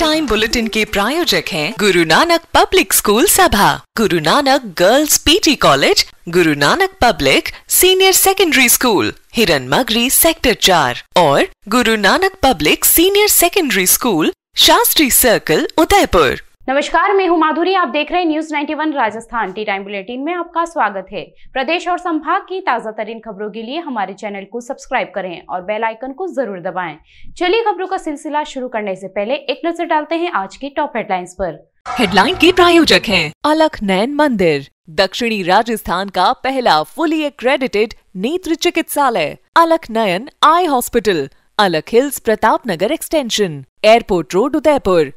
Time bulletin के प्रायोजक हैं गुरु नानक पब्लिक स्कूल सभा गुरु Nanak girls PT college Guru Nanak public senior secondary school Hiran Magri sector चार और Guru Nanak public senior secondary school Shastri circle Udaipur नमस्कार मैं हूं माधुरी आप देख रहे हैं news 91 Rajasthan tea time bulletin में आपका स्वागत है प्रदेश और संभाग की ताजा तरीन खबरों के लिए हमारे चैनल को सब्सक्राइब करें और बेल आइकन को जरूर दबाएं चलिए खबरों का सिलसिला शुरू करने से पहले एक नजर डालते हैं आज की टॉप हेडलाइंस पर हेडलाइन के प्रायोजक है अलख नयन मंदिर दक्षिणी राजस्थान का पहला फुली एक्रेडिटेड नेत्र चिकित्सालय Alakh Nayan eye hospital Alakh hills Pratap Nagar extension airport road Udaipur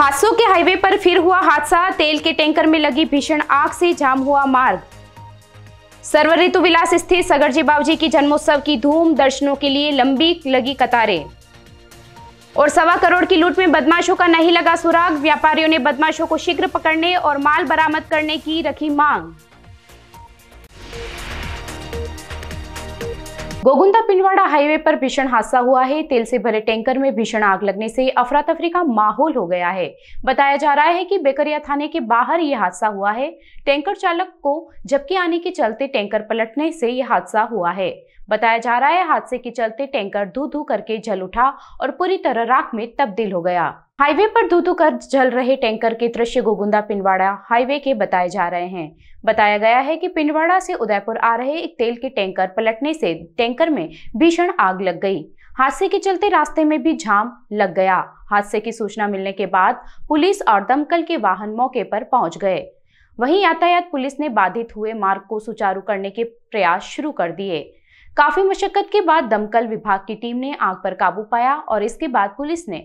हादसों के हाईवे पर फिर हुआ हादसा तेल के टैंकर में लगी भीषण आग से जाम हुआ मार्ग सर्व ऋतु विलास स्थित सगरजी बाबूजी की जन्मोत्सव की धूम दर्शनों के लिए लंबी लगी कतारें और सवा करोड़ की लूट में बदमाशों का नहीं लगा सुराग व्यापारियों ने बदमाशों को शीघ्र पकड़ने और माल बरामद करने की रखी मांग गोगुंदा पिंडवाड़ा हाईवे पर भीषण हादसा हुआ है तेल से भरे टैंकर में भीषण आग लगने से अफरा तफरी का माहौल हो गया है बताया जा रहा है कि बेकरिया थाने के बाहर ये हादसा हुआ है टैंकर चालक को झपके आने के चलते टैंकर पलटने से यह हादसा हुआ है बताया जा रहा है हादसे के चलते टैंकर धू धू करके जल उठा और पूरी तरह राख में तब्दील हो गया हाईवे पर धू कर जल रहे टैंकर के दृश्य गोगुंदा पिंडवाड़ा हाईवे के बताए जा रहे हैं बताया गया है कि पिंडवाड़ा से उदयपुर आ रहे एक तेल के टैंकर पलटने से टैंकर में भीषण आग लग गई हादसे के चलते रास्ते में भी जाम लग गया हादसे की सूचना मिलने के बाद पुलिस और दमकल के वाहन मौके पर पहुंच गए वहीं यातायात पुलिस ने बाधित हुए मार्ग को सुचारू करने के प्रयास शुरू कर दिए काफी मशक्कत के बाद दमकल विभाग की टीम ने आग पर काबू पाया और इसके बाद पुलिस ने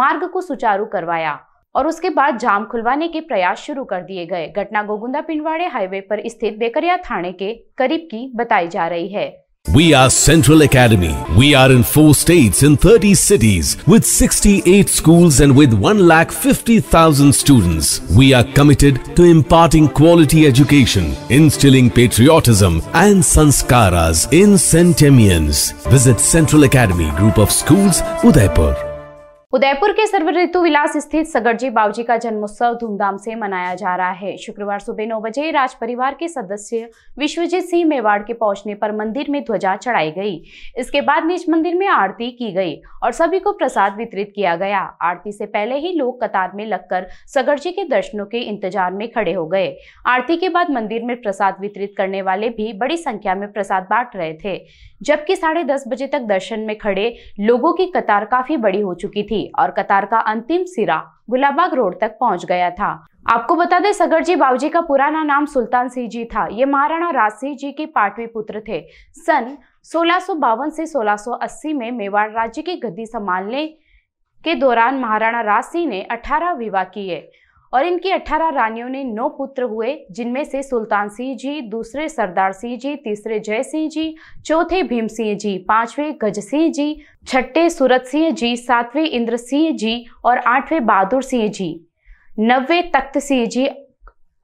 मार्ग को सुचारू करवाया और उसके बाद जाम खुलवाने के प्रयास शुरू कर दिए गए घटना गोगुंदा पिंडवाड़े हाईवे पर स्थित बेकरिया थाने के करीब की बताई जा रही है We are Central Academy. We are in 4 states in 30 cities with 68 schools and with 1,50,000 students. We are committed to imparting quality education, instilling patriotism and sanskaras in Centemians. Visit Central Academy Group of Schools, Udaipur. Udaipur के सर्व ऋतु विलास स्थित सगरजी बाबूजी का जन्मोत्सव धूमधाम से मनाया जा रहा है शुक्रवार सुबह नौ बजे राज परिवार के सदस्य विश्वजीत सिंह मेवाड़ के पहुंचने पर मंदिर में ध्वजा चढ़ाई गई इसके बाद निज मंदिर में आरती की गई और सभी को प्रसाद वितरित किया गया आरती से पहले ही लोग कतार में लगकर सगरजी के दर्शनों के इंतजार में खड़े हो गए आरती के बाद मंदिर में प्रसाद वितरित करने वाले भी बड़ी संख्या में प्रसाद बांट रहे थे जबकि साढ़े दस बजे तक दर्शन में खड़े लोगों की कतार काफी बड़ी हो चुकी थी थी और कतार का अंतिम सिरा गुलाबाग रोड तक पहुंच गया था आपको बता दें सगर जी बाबूजी का पुराना नाम सुल्तान सिंह जी था ये महाराणा राज सिंह जी के पांचवी पुत्र थे सन सोलह से 1680 में मेवाड़ राज्य की गद्दी संभालने के दौरान महाराणा राज सिंह ने 18 विवाह किए और इनकी 18 रानियों ने नौ पुत्र हुए जिनमें से सुल्तान सिंह जी दूसरे सरदार सिंह जी तीसरे जय सिंह जी चौथे भीम सिंह जी पांचवें गज सिंह जी छठे सूरत सिंह जी सातवें इंद्र सिंह जी और आठवें बहादुर सिंह जी नवे तख्त सिंह जी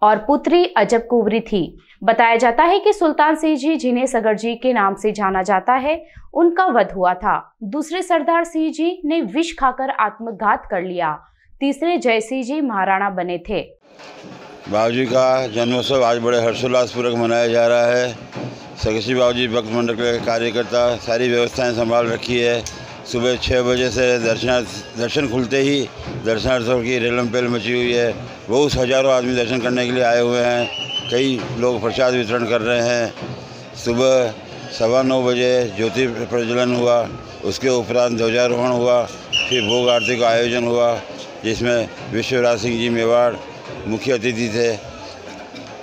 और पुत्री अजब कुवरी थी बताया जाता है कि सुल्तान सिंह जी जिन्हें सगर जी के नाम से जाना जाता है उनका वध हुआ था दूसरे सरदार सिंह जी ने विष खाकर आत्मघात कर लिया तीसरे जयसिंह जी महाराणा बने थे बाबू जी का जन्मोत्सव आज बड़े हर्षोल्लास पूर्वक मनाया जा रहा है सकसी बाबू जी भक्त मंडल के कार्यकर्ता सारी व्यवस्थाएं संभाल रखी है सुबह छः बजे से दर्शनार्थ दर्शन खुलते ही दर्शनार्थियों की रेलम पेल मची हुई है बहुत हज़ारों आदमी दर्शन करने के लिए आए हुए हैं कई लोग प्रसाद वितरण कर रहे हैं सुबह सवा नौ बजे ज्योति प्रज्वलन हुआ उसके उपरांत ध्वजारोहण हुआ फिर भोग आरती का आयोजन हुआ जिसमें विश्वराज सिंह जी मेवाड़ मुख्य अतिथि थे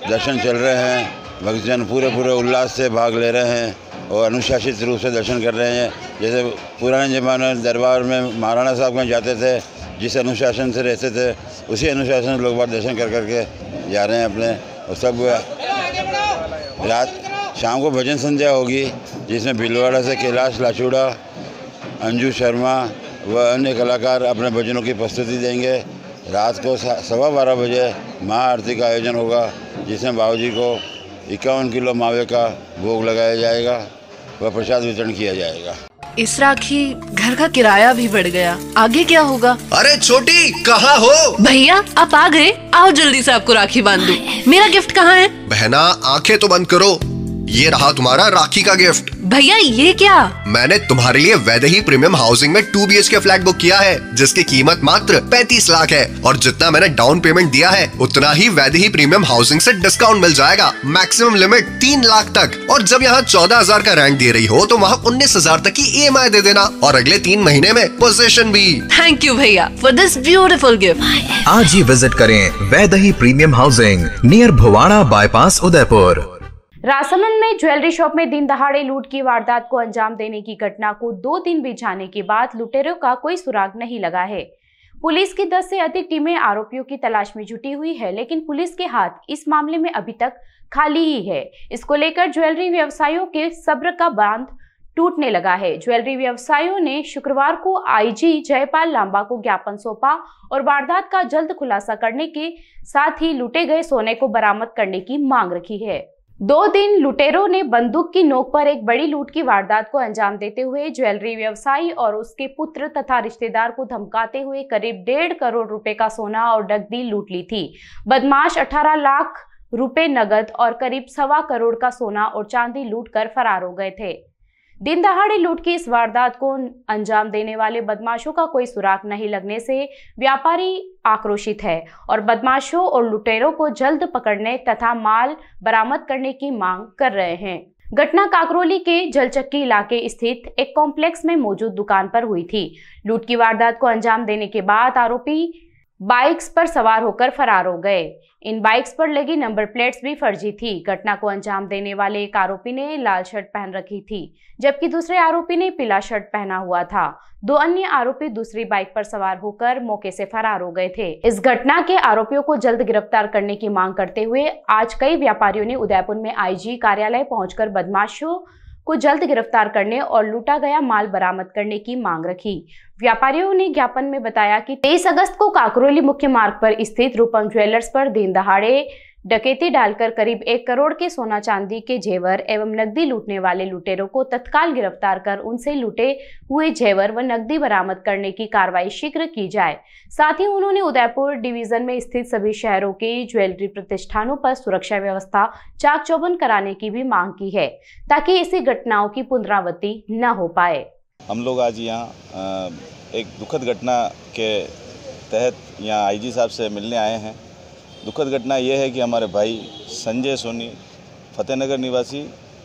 दर्शन चल रहे हैं भक्तजन पूरे पूरे उल्लास से भाग ले रहे हैं और अनुशासित रूप से दर्शन कर रहे हैं जैसे पुराने ज़माने दरबार में महाराणा साहब में जाते थे जिस अनुशासन से रहते थे उसी अनुशासन से लोग बार दर्शन कर करके जा रहे हैं अपने और सब रात शाम को भजन संध्या होगी जिसमें भिलवाड़ा से कैलाश लाचूड़ा अंजू शर्मा व अन्य कलाकार अपने भजनों की प्रस्तुति देंगे रात को सवा बारह बजे महाआरती का आयोजन होगा जिसमें बाबू जी को इक्यावन किलो मावे का भोग लगाया जाएगा व प्रसाद वितरण किया जाएगा इस राखी घर का किराया भी बढ़ गया आगे क्या होगा अरे छोटी कहाँ हो भैया आप आ गए आओ जल्दी से आपको राखी बांध दू मेरा गिफ्ट कहाँ है बहना आंखें तो बंद करो ये रहा तुम्हारा राखी का गिफ्ट भैया ये क्या मैंने तुम्हारे लिए वैद ही प्रीमियम हाउसिंग में two B H K flat book किया है जिसकी कीमत मात्र पैंतीस लाख है और जितना मैंने डाउन पेमेंट दिया है उतना ही वैद ही प्रीमियम हाउसिंग ऐसी डिस्काउंट मिल जाएगा मैक्सिमम लिमिट तीन लाख तक और जब यहाँ चौदह हजार का रैंक दे रही हो तो वहाँ उन्नीस हजार तक की ई e दे देना और अगले तीन महीने में पोजेशन भी थैंक यू भैया फॉर दिस ब्यूटिफुल गिफ्ट आज ही विजिट करें Vaidehi premium housing near Bhuwana bypass Udaipur Rajsamand में ज्वेलरी शॉप में दिन दहाड़े लूट की वारदात को अंजाम देने की घटना को दो दिन बिछाने के बाद लुटेरों का कोई सुराग नहीं लगा है पुलिस की दस से अधिक टीमें आरोपियों की तलाश में जुटी हुई है लेकिन पुलिस के हाथ इस मामले में अभी तक खाली ही है इसको लेकर ज्वेलरी व्यवसायियों के सब्र का बांध टूटने लगा है ज्वेलरी व्यवसायियों ने शुक्रवार को आईजी जयपाल लांबा को ज्ञापन सौंपा और वारदात का जल्द खुलासा करने के साथ ही लूटे गए सोने को बरामद करने की मांग रखी है दो दिन लुटेरों ने बंदूक की नोक पर एक बड़ी लूट की वारदात को अंजाम देते हुए ज्वेलरी व्यवसायी और उसके पुत्र तथा रिश्तेदार को धमकाते हुए करीब डेढ़ करोड़ रुपए का सोना और नकदी लूट ली थी बदमाश 18 लाख रुपए नगद और करीब सवा करोड़ का सोना और चांदी लूट कर फरार हो गए थे दिन दहाड़े लूट की इस वारदात को अंजाम देने वाले बदमाशों का कोई सुराग नहीं लगने से व्यापारी आक्रोशित है और बदमाशों और लुटेरों को जल्द पकड़ने तथा माल बरामद करने की मांग कर रहे हैं घटना काकरोली के जलचक्की इलाके स्थित एक कॉम्प्लेक्स में मौजूद दुकान पर हुई थी लूट की वारदात को अंजाम देने के बाद आरोपी बाइक्स पर सवार होकर फरार हो गए इन बाइक्स पर लगी नंबर प्लेट्स भी फर्जी थी घटना को अंजाम देने वाले एक आरोपी ने लाल शर्ट पहन रखी थी जबकि दूसरे आरोपी ने पीला शर्ट पहना हुआ था दो अन्य आरोपी दूसरी बाइक पर सवार होकर मौके से फरार हो गए थे इस घटना के आरोपियों को जल्द गिरफ्तार करने की मांग करते हुए आज कई व्यापारियों ने उदयपुर में आई कार्यालय पहुंचकर बदमाशों को जल्द गिरफ्तार करने और लूटा गया माल बरामद करने की मांग रखी व्यापारियों ने ज्ञापन में बताया कि 23 अगस्त को काकरोली मुख्य मार्ग पर स्थित रूपम ज्वेलर्स पर दिन दहाड़े डकैती डालकर करीब एक करोड़ के सोना चांदी के जेवर एवं नकदी लूटने वाले लुटेरों को तत्काल गिरफ्तार कर उनसे लूटे हुए जेवर व नकदी बरामद करने की कार्रवाई शीघ्र की जाए साथ ही उन्होंने उदयपुर डिवीजन में स्थित सभी शहरों के ज्वेलरी प्रतिष्ठानों पर सुरक्षा व्यवस्था चाक चौबंद कराने की भी मांग की है ताकि ऐसी घटनाओं की पुनरावृत्ति न हो पाए हम लोग आज यहाँ एक दुखद घटना के तहत यहाँ आईजी साहब से मिलने आए हैं दुखद घटना यह है कि हमारे भाई संजय सोनी फतेहनगर निवासी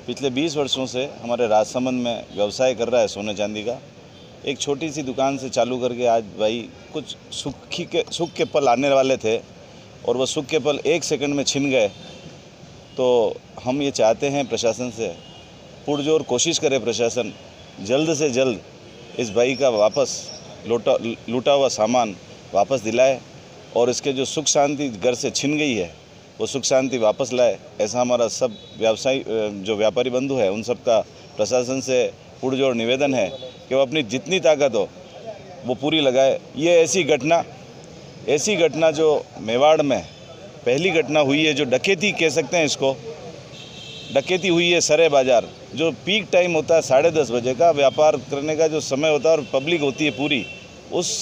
पिछले 20 वर्षों से हमारे राजसमंद में व्यवसाय कर रहा है सोने चांदी का एक छोटी सी दुकान से चालू करके आज भाई कुछ सुखी के सुख के पल आने वाले थे और वह सुख के पल एक सेकंड में छिन गए तो हम ये चाहते हैं प्रशासन से पुरजोर कोशिश करे प्रशासन जल्द से जल्द इस भाई का वापस लौटा लूटा हुआ सामान वापस दिलाए और इसके जो सुख शांति घर से छिन गई है वो सुख शांति वापस लाए ऐसा हमारा सब व्यवसायी जो व्यापारी बंधु है उन सबका प्रशासन से पुरजोर निवेदन है कि वो अपनी जितनी ताकत हो वो पूरी लगाए ये ऐसी घटना ऐसी घटना जो मेवाड़ में पहली घटना हुई है जो डकेती कह सकते हैं इसको डकेती हुई है सरे बाज़ार जो पीक टाइम होता है साढ़े दस बजे का व्यापार करने का जो समय होता है और पब्लिक होती है पूरी उस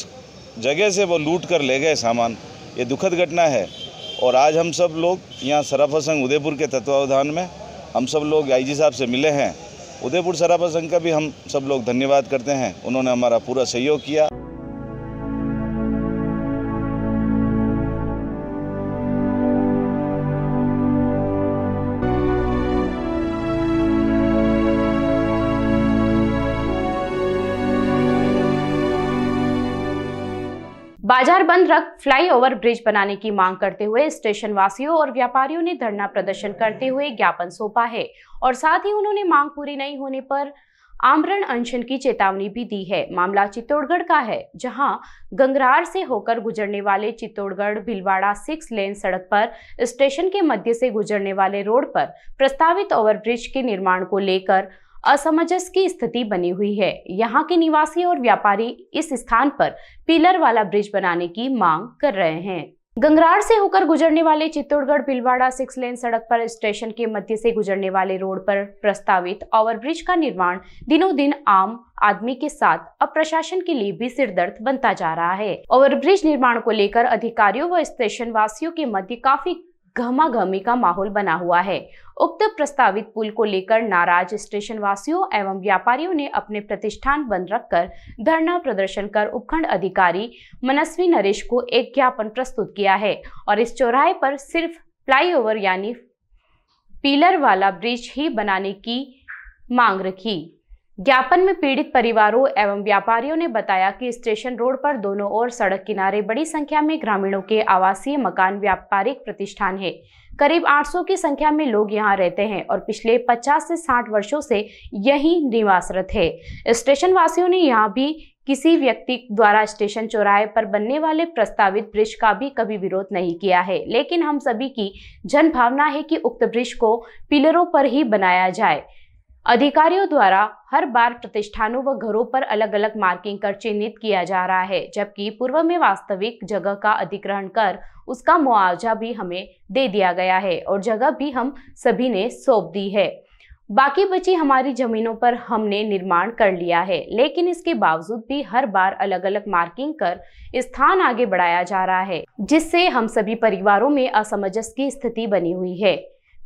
जगह से वो लूट कर ले गए सामान ये दुखद घटना है और आज हम सब लोग यहाँ सराफा संघ उदयपुर के तत्वावधान में हम सब लोग आईजी साहब से मिले हैं उदयपुर सराफा संघ का भी हम सब लोग धन्यवाद करते हैं उन्होंने हमारा पूरा सहयोग किया बाजार बंद रख फ्लाईओवर ब्रिज बनाने की मांग करते हुए स्टेशन वासियों और व्यापारियों ने धरना प्रदर्शन करते हुए ज्ञापन सौंपा है और साथ ही उन्होंने मांग पूरी नहीं होने पर आमरण अनशन की चेतावनी भी दी है मामला चित्तौड़गढ़ का है जहां गंगरार से होकर गुजरने वाले चित्तौड़गढ़ भिलवाड़ा सिक्स लेन सड़क पर स्टेशन के मध्य से गुजरने वाले रोड पर प्रस्तावित ओवरब्रिज के निर्माण को लेकर असमंजस की स्थिति बनी हुई है यहाँ के निवासी और व्यापारी इस स्थान पर पिलर वाला ब्रिज बनाने की मांग कर रहे हैं गंगरार से होकर गुजरने वाले चित्तौड़गढ़ पिलवाड़ा सिक्स लेन सड़क पर स्टेशन के मध्य से गुजरने वाले रोड पर प्रस्तावित ओवरब्रिज का निर्माण दिनों दिन आम आदमी के साथ अब प्रशासन के लिए भी सिरदर्द बनता जा रहा है ओवरब्रिज निर्माण को लेकर अधिकारियों व स्टेशन वासियों के मध्य काफी घमाघमी का माहौल बना हुआ है उक्त प्रस्तावित पुल को लेकर नाराज स्टेशन वासियों एवं व्यापारियों ने अपने प्रतिष्ठान बंद रखकर धरना प्रदर्शन कर उपखंड अधिकारी मनस्वी नरेश को एक ज्ञापन प्रस्तुत किया है और इस चौराहे पर सिर्फ फ्लाईओवर यानी पिलर वाला ब्रिज ही बनाने की मांग रखी ज्ञापन में पीड़ित परिवारों एवं व्यापारियों ने बताया कि स्टेशन रोड पर दोनों ओर सड़क किनारे बड़ी संख्या में ग्रामीणों के आवासीय मकान व्यापारिक प्रतिष्ठान है करीब 800 की संख्या में लोग यहाँ रहते हैं और पिछले 50 से 60 वर्षों से यही निवासरत है स्टेशन वासियों ने यहाँ भी किसी व्यक्ति द्वारा स्टेशन चौराहे पर बनने वाले प्रस्तावित ब्रिज का भी कभी विरोध नहीं किया है लेकिन हम सभी की जन भावना है कि उक्त ब्रिज को पिलरों पर ही बनाया जाए अधिकारियों द्वारा हर बार प्रतिष्ठानों व घरों पर अलग अलग मार्किंग कर चिन्हित किया जा रहा है जबकि पूर्व में वास्तविक जगह का अधिग्रहण कर उसका मुआवजा भी हमें दे दिया गया है और जगह भी हम सभी ने सौंप दी है बाकी बची हमारी जमीनों पर हमने निर्माण कर लिया है लेकिन इसके बावजूद भी हर बार अलग अलग मार्किंग कर स्थान आगे बढ़ाया जा रहा है जिससे हम सभी परिवारों में असमंजस की स्थिति बनी हुई है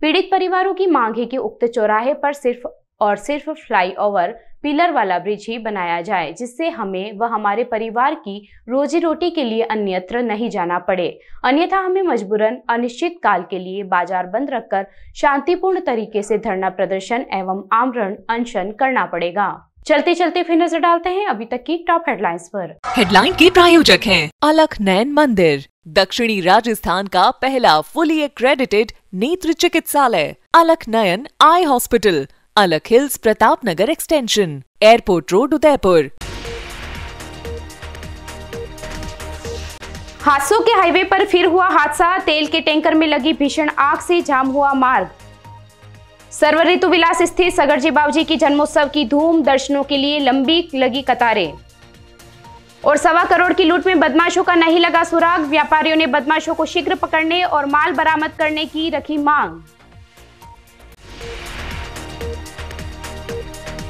पीड़ित परिवारों की मांग है कि उक्त चौराहे पर सिर्फ और सिर्फ फ्लाईओवर पिलर वाला ब्रिज ही बनाया जाए जिससे हमें व हमारे परिवार की रोजी रोटी के लिए अन्यत्र नहीं जाना पड़े अन्यथा हमें मजबूरन अनिश्चित काल के लिए बाजार बंद रखकर शांतिपूर्ण तरीके से धरना प्रदर्शन एवं आमरण अनशन करना पड़ेगा चलते चलते फिर नजर डालते हैं अभी तक की टॉप हेडलाइंस पर हेडलाइन के प्रायोजक हैं अलख नयन मंदिर दक्षिणी राजस्थान का पहला फुली एक्रेडिटेड नेत्र चिकित्सालय Alakh Nayan eye hospital Alakh hills Pratap Nagar extension airport road Udaipur हादसों के हाईवे पर फिर हुआ हादसा तेल के टैंकर में लगी भीषण आग से जाम हुआ मार्ग सर्व ऋतु विलास स्थित सगरजी बाबूजी की जन्मोत्सव की धूम दर्शनों के लिए लंबी लगी कतारें और सवा करोड़ की लूट में बदमाशों का नहीं लगा सुराग व्यापारियों ने बदमाशों को शीघ्र पकड़ने और माल बरामद करने की रखी मांग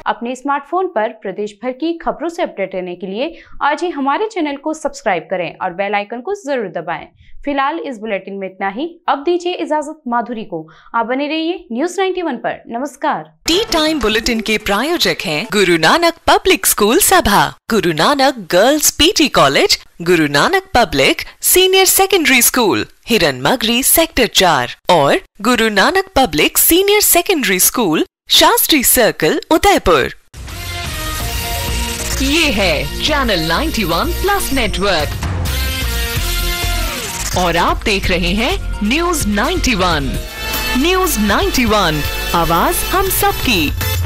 अपने स्मार्टफोन पर प्रदेश भर की खबरों से अपडेट रहने के लिए आज ही हमारे चैनल को सब्सक्राइब करें और बेल आइकन को जरूर दबाएं फिलहाल इस बुलेटिन में इतना ही अब दीजिए इजाजत माधुरी को आप बने रहिए न्यूज 91 पर नमस्कार टी टाइम बुलेटिन के प्रायोजक हैं गुरु नानक पब्लिक स्कूल सभा गुरु Nanak girls PT college Guru Nanak public senior secondary school Hiran Magri sector चार और Guru Nanak public senior secondary school Shastri circle Udaipur ये है चैनल 91 प्लस नेटवर्क और आप देख रहे हैं न्यूज 91 न्यूज 91 आवाज हम सबकी